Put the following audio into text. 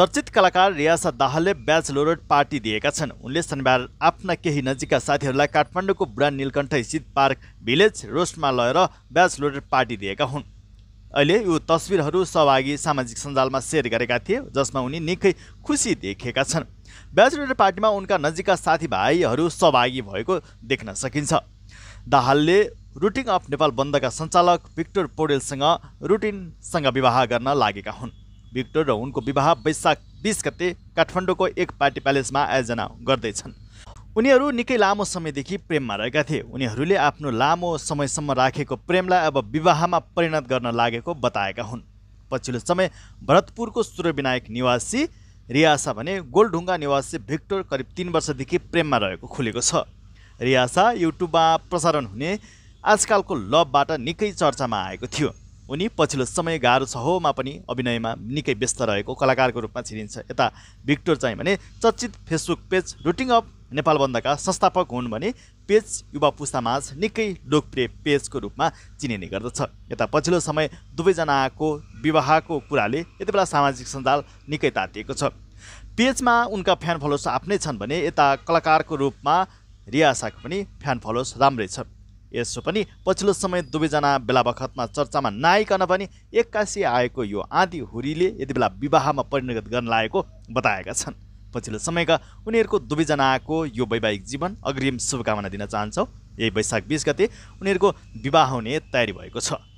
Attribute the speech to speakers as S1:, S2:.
S1: चर्चित कलाकार रियासा दाहालले ब्याचलोरेट पार्टी दिएका छन् उनले शनिबार आफ्ना केही नजिकका साथीहरूलाई काठमाडौँको बुढा निलकण्ठ स्थित पार्क भिलेज रोस्टमा लगेर ब्याचलोरेट पार्टी दिएका हुन् अहिले यो तस्विरहरू सहभागी सामाजिक सञ्जालमा सेयर गरेका थिए जसमा उनी निकै खुसी देखेका छन् ब्याचलोरेट पार्टीमा उनका नजिकका साथीभाइहरू सहभागी भएको देख्न सकिन्छ दाहालले रुटिन अफ नेपाल बन्दका सञ्चालक भिक्टर पौडेलसँग रुटिनसँग विवाह गर्न लागेका हुन् भिक्टर र उनको विवाह वैशाख बिस गते काठमाडौँको एक पार्टी प्यालेसमा आयोजना गर्दैछन् उनीहरू निकै लामो समयदेखि प्रेममा रहेका थिए उनीहरूले आफ्नो लामो समयसम्म राखेको प्रेमलाई अब विवाहमा परिणत गर्न लागेको बताएका हुन् पछिल्लो समय भरतपुरको सूर्यविनायक निवासी रियासा भने गोलढुङ्गा निवासी भिक्टर करिब तिन वर्षदेखि प्रेममा रहेको खुलेको छ रियासा युट्युबमा प्रसारण हुने आजकालको लभबाट निकै चर्चामा आएको थियो उनी पछिल्लो समय गाह्रो छ पनि अभिनयमा निकै व्यस्त रहेको कलाकारको रूपमा चिनिन्छ यता भिक्टोर चाहिँ भने चर्चित Facebook page routine of Nepal बन्दका संस्थापक हुन् भने पेज युवा पुस्तामाझ निकै लोकप्रिय पेजको रूपमा चिनिने गर्दछ यता पछिल्लो समय दुवैजनाको विवाहको कुराले यति बेला सामाजिक सञ्जाल निकै तातिएको छ पेजमा उनका फ्यान फलोवर्स आफ्नै छन् भने यता कलाकारको रूपमा रियासाको पनि फ्यान फलोवर्स राम्रै छ यसो पनि पछिल्लो समय दुवैजना बेला बखतमा चर्चामा नआइकन पनि एक्कासी आएको यो आँधी हुरीले यति बेला विवाहमा परिणत गर्न लागेको बताएका छन् पछिल्लो समयका उनीहरूको दुवैजनाको यो वैवाहिक जीवन अग्रिम शुभकामना दिन चाहन्छौँ यही वैशाख बिस गते उनीहरूको विवाह हुने तयारी भएको छ